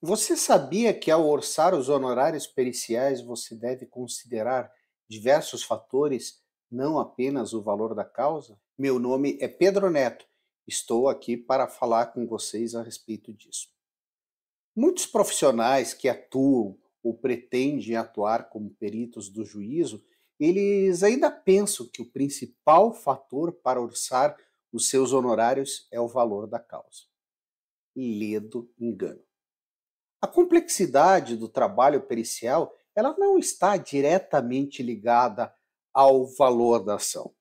Você sabia que ao orçar os honorários periciais você deve considerar diversos fatores, não apenas o valor da causa? Meu nome é Pedro Neto. Estou aqui para falar com vocês a respeito disso. Muitos profissionais que atuam ou pretendem atuar como peritos do juízo, eles ainda pensam que o principal fator para orçar os seus honorários é o valor da causa. Ledo engano. A complexidade do trabalho pericial ela não está diretamente ligada ao valor da ação.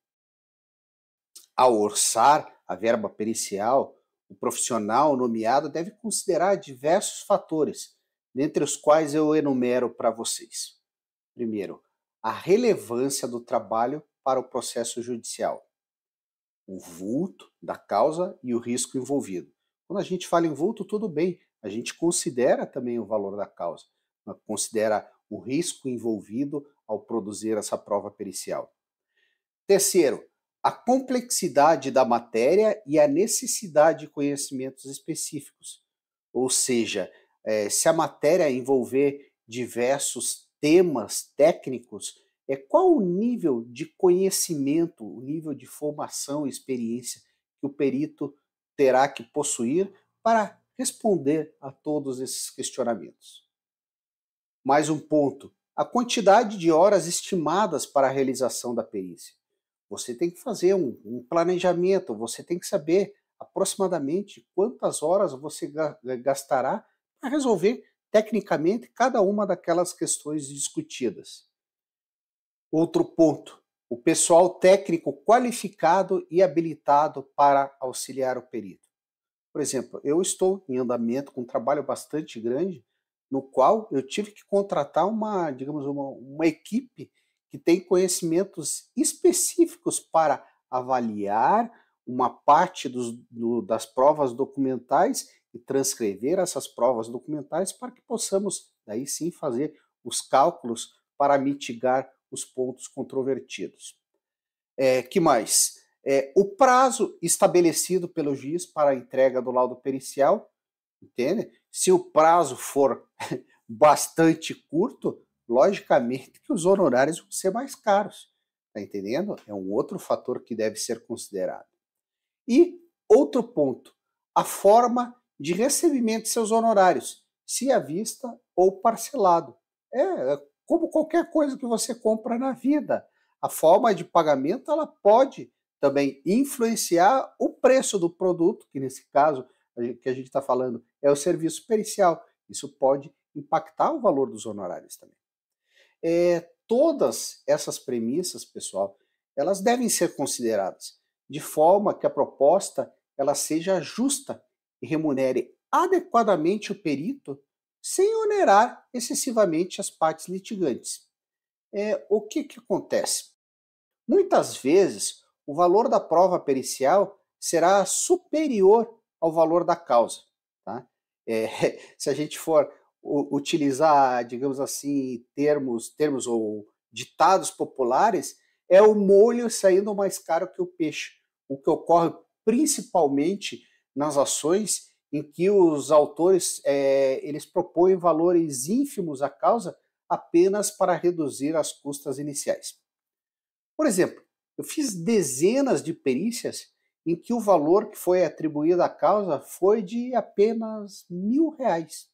Ao orçar a verba pericial, o profissional nomeado deve considerar diversos fatores, dentre os quais eu enumero para vocês. Primeiro, a relevância do trabalho para o processo judicial, o vulto da causa e o risco envolvido. Quando a gente fala em vulto, tudo bem, a gente considera também o valor da causa, né, considera o risco envolvido ao produzir essa prova pericial. Terceiro, a complexidade da matéria e a necessidade de conhecimentos específicos. Ou seja, eh, se a matéria envolver diversos temas técnicos, é qual o nível de conhecimento, o nível de formação e experiência que o perito terá que possuir para responder a todos esses questionamentos. Mais um ponto: a quantidade de horas estimadas para a realização da perícia. Você tem que fazer um, um planejamento, você tem que saber aproximadamente quantas horas você gastará para resolver tecnicamente cada uma daquelas questões discutidas. Outro ponto: o pessoal técnico qualificado e habilitado para auxiliar o perito. Por exemplo, eu estou em andamento com um trabalho bastante grande, no qual eu tive que contratar uma, digamos, uma, uma equipe que tem conhecimentos específicos para avaliar uma parte dos, do, das provas documentais e transcrever essas provas documentais para que possamos, daí sim, fazer os cálculos para mitigar os pontos controvertidos. É, que mais? é, o prazo estabelecido pelo juiz para a entrega do laudo pericial, entende? Se o prazo for bastante curto, logicamente que os honorários vão ser mais caros, tá entendendo? É um outro fator que deve ser considerado. E outro ponto, a forma de recebimento de seus honorários, se à vista ou parcelado. É, é como qualquer coisa que você compra na vida. A forma de pagamento ela pode também influenciar o preço do produto, que nesse caso que a gente está falando é o serviço pericial. Isso pode impactar o valor dos honorários também. É, todas essas premissas, pessoal, elas devem ser consideradas de forma que a proposta ela seja justa e remunere adequadamente o perito sem onerar excessivamente as partes litigantes. É, o que, que acontece? Muitas vezes o valor da prova pericial será superior ao valor da causa. Tá? É, se a gente for utilizar, digamos assim, termos, termos ou ditados populares, é o molho saindo mais caro que o peixe. O que ocorre principalmente nas ações em que os autores é, eles propõem valores ínfimos à causa apenas para reduzir as custas iniciais. Por exemplo, eu fiz dezenas de perícias em que o valor que foi atribuído à causa foi de apenas mil reais.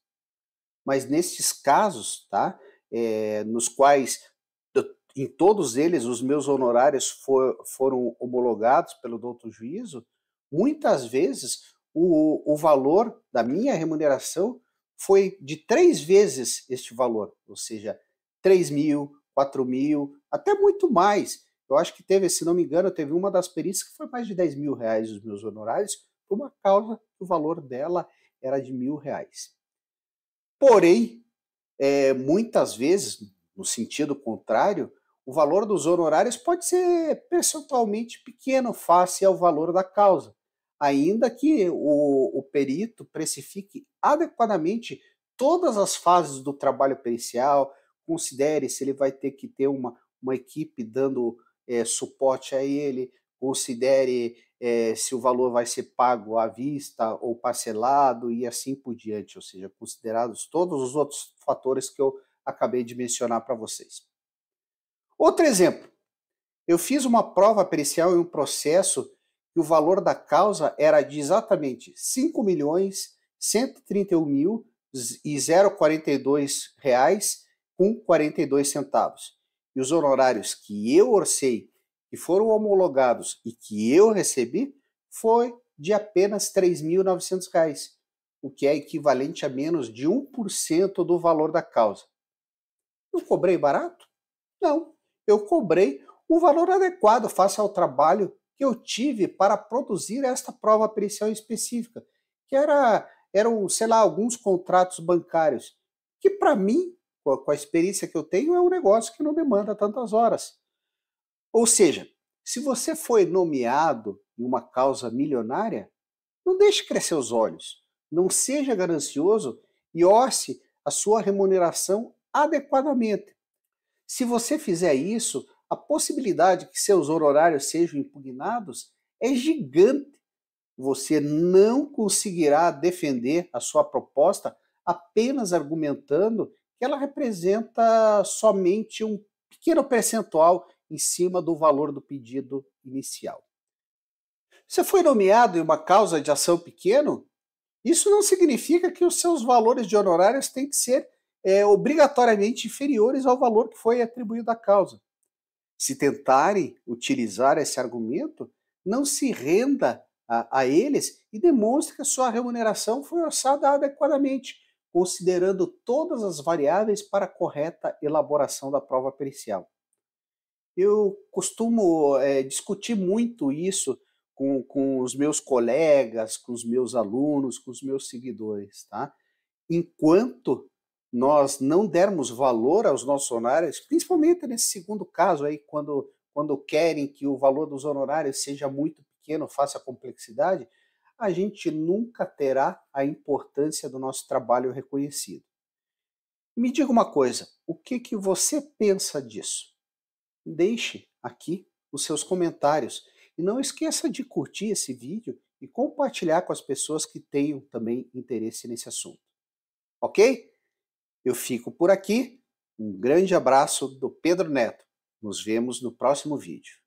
Mas nestes casos, tá, é, nos quais em todos eles os meus honorários for, foram homologados pelo doutor juízo, muitas vezes o, o valor da minha remuneração foi de três vezes este valor, ou seja, três mil, quatro mil, até muito mais. Eu acho que teve, se não me engano, teve uma das perícias que foi mais de 10 mil reais os meus honorários, por uma causa que o valor dela era de mil reais. Porém, é, muitas vezes, no sentido contrário, o valor dos honorários pode ser percentualmente pequeno face ao valor da causa, ainda que o, o perito precifique adequadamente todas as fases do trabalho pericial, considere se ele vai ter que ter uma, uma equipe dando é, suporte a ele, considere é, se o valor vai ser pago à vista ou parcelado e assim por diante, ou seja, considerados todos os outros fatores que eu acabei de mencionar para vocês. Outro exemplo, eu fiz uma prova pericial em um processo que o valor da causa era de exatamente cinco milhões mil e 0,42 reais com 42 centavos e os honorários que eu orcei, que foram homologados e que eu recebi, foi de apenas R$ 3.900, o que é equivalente a menos de 1% do valor da causa. Eu cobrei barato? Não, eu cobrei o valor adequado face ao trabalho que eu tive para produzir esta prova pericial específica, que era, eram, sei lá, alguns contratos bancários, que para mim com a, experiência que eu tenho, é um negócio que não demanda tantas horas. Ou seja, se você foi nomeado em uma causa milionária, não deixe crescer os olhos, não seja ganancioso e orce a sua remuneração adequadamente. Se você fizer isso, a possibilidade que seus honorários sejam impugnados é gigante. Você não conseguirá defender a sua proposta apenas argumentando que ela representa somente um pequeno percentual em cima do valor do pedido inicial. Você foi nomeado em uma causa de ação pequeno? Isso não significa que os seus valores de honorários têm que ser é, obrigatoriamente inferiores ao valor que foi atribuído à causa. Se tentarem utilizar esse argumento, não se renda a, a eles e demonstre que a sua remuneração foi orçada adequadamente, considerando todas as variáveis para a correta elaboração da prova pericial. Eu costumo é, discutir muito isso com, com os meus colegas, com os meus alunos, com os meus seguidores, tá? Enquanto nós não dermos valor aos nossos honorários, principalmente nesse segundo caso aí, quando, quando querem que o valor dos honorários seja muito pequeno, faça complexidade, a gente nunca terá a importância do nosso trabalho reconhecido. Me diga uma coisa, o que, que você pensa disso? Deixe aqui os seus comentários e não esqueça de curtir esse vídeo e compartilhar com as pessoas que tenham também interesse nesse assunto. Ok? Eu fico por aqui. Um grande abraço do Pedro Neto. Nos vemos no próximo vídeo.